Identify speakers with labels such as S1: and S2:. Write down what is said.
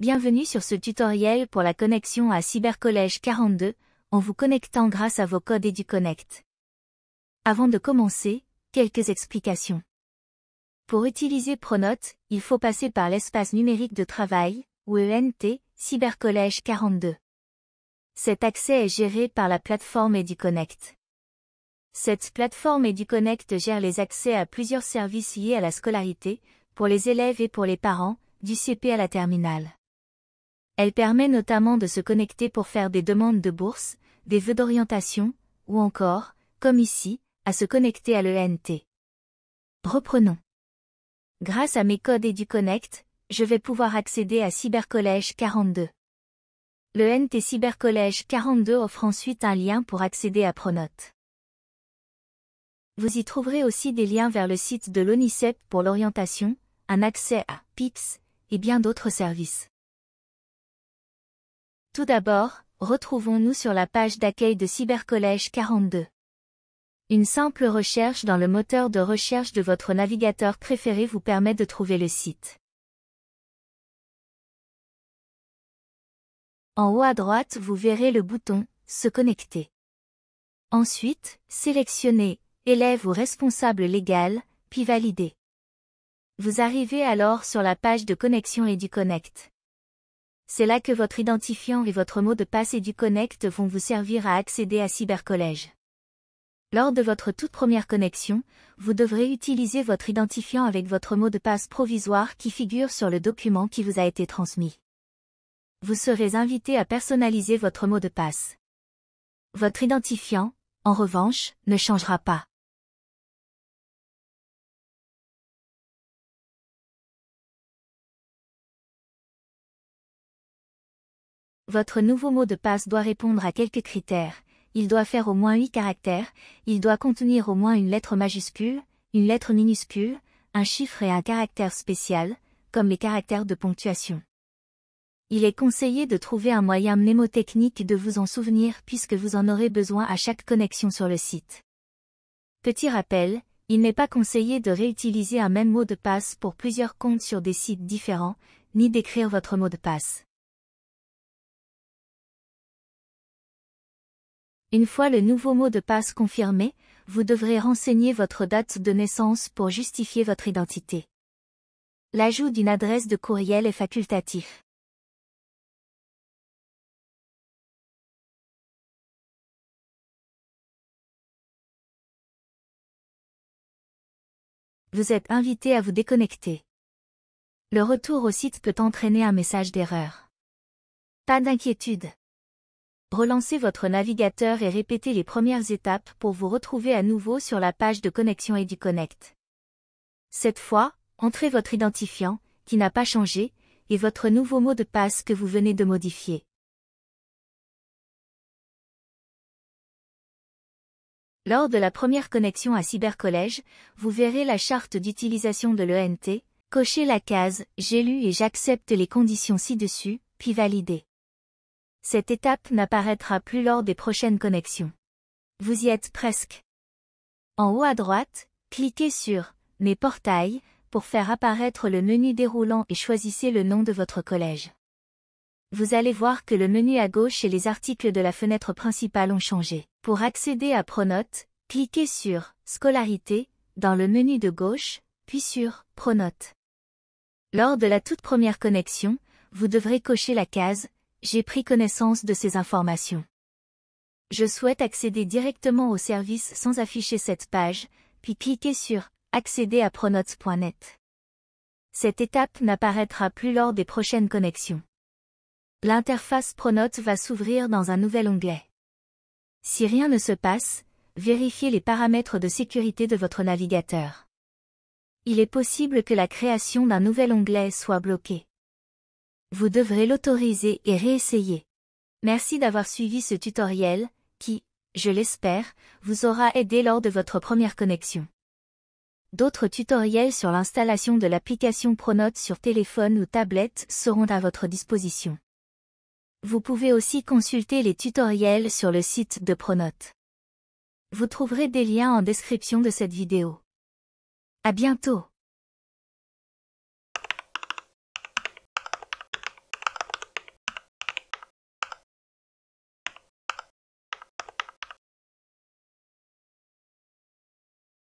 S1: Bienvenue sur ce tutoriel pour la connexion à Cybercollège 42, en vous connectant grâce à vos codes EduConnect. Avant de commencer, quelques explications. Pour utiliser Pronote, il faut passer par l'espace numérique de travail, ou ENT, Cybercollège 42. Cet accès est géré par la plateforme EduConnect. Cette plateforme EduConnect gère les accès à plusieurs services liés à la scolarité, pour les élèves et pour les parents, du CP à la terminale. Elle permet notamment de se connecter pour faire des demandes de bourse, des vœux d'orientation, ou encore, comme ici, à se connecter à l'ENT. Reprenons. Grâce à mes codes et du Connect, je vais pouvoir accéder à Cybercollège 42. Le Cybercollège 42 offre ensuite un lien pour accéder à Pronote. Vous y trouverez aussi des liens vers le site de l'ONICEP pour l'orientation, un accès à PIX, et bien d'autres services. Tout d'abord, retrouvons-nous sur la page d'accueil de Cybercollège 42. Une simple recherche dans le moteur de recherche de votre navigateur préféré vous permet de trouver le site. En haut à droite, vous verrez le bouton Se connecter. Ensuite, sélectionnez Élève ou responsable légal, puis Valider. Vous arrivez alors sur la page de connexion et du Connect. C'est là que votre identifiant et votre mot de passe du Connect vont vous servir à accéder à Cybercollège. Lors de votre toute première connexion, vous devrez utiliser votre identifiant avec votre mot de passe provisoire qui figure sur le document qui vous a été transmis. Vous serez invité à personnaliser votre mot de passe. Votre identifiant, en revanche, ne changera pas. Votre nouveau mot de passe doit répondre à quelques critères. Il doit faire au moins 8 caractères, il doit contenir au moins une lettre majuscule, une lettre minuscule, un chiffre et un caractère spécial, comme les caractères de ponctuation. Il est conseillé de trouver un moyen mnémotechnique de vous en souvenir puisque vous en aurez besoin à chaque connexion sur le site. Petit rappel, il n'est pas conseillé de réutiliser un même mot de passe pour plusieurs comptes sur des sites différents, ni d'écrire votre mot de passe. Une fois le nouveau mot de passe confirmé, vous devrez renseigner votre date de naissance pour justifier votre identité. L'ajout d'une adresse de courriel est facultatif. Vous êtes invité à vous déconnecter. Le retour au site peut entraîner un message d'erreur. Pas d'inquiétude relancez votre navigateur et répétez les premières étapes pour vous retrouver à nouveau sur la page de connexion et du connect. Cette fois, entrez votre identifiant, qui n'a pas changé, et votre nouveau mot de passe que vous venez de modifier. Lors de la première connexion à Cybercollège, vous verrez la charte d'utilisation de l'ENT, cochez la case « J'ai lu et j'accepte les conditions ci-dessus », puis validez. Cette étape n'apparaîtra plus lors des prochaines connexions. Vous y êtes presque. En haut à droite, cliquez sur Mes portails pour faire apparaître le menu déroulant et choisissez le nom de votre collège. Vous allez voir que le menu à gauche et les articles de la fenêtre principale ont changé. Pour accéder à Pronote, cliquez sur Scolarité dans le menu de gauche, puis sur Pronote. Lors de la toute première connexion, vous devrez cocher la case j'ai pris connaissance de ces informations. Je souhaite accéder directement au service sans afficher cette page, puis cliquer sur Accéder à pronotes.net. Cette étape n'apparaîtra plus lors des prochaines connexions. L'interface Pronotes va s'ouvrir dans un nouvel onglet. Si rien ne se passe, vérifiez les paramètres de sécurité de votre navigateur. Il est possible que la création d'un nouvel onglet soit bloquée vous devrez l'autoriser et réessayer. Merci d'avoir suivi ce tutoriel, qui, je l'espère, vous aura aidé lors de votre première connexion. D'autres tutoriels sur l'installation de l'application Pronote sur téléphone ou tablette seront à votre disposition. Vous pouvez aussi consulter les tutoriels sur le site de Pronote. Vous trouverez des liens en description de cette vidéo. À bientôt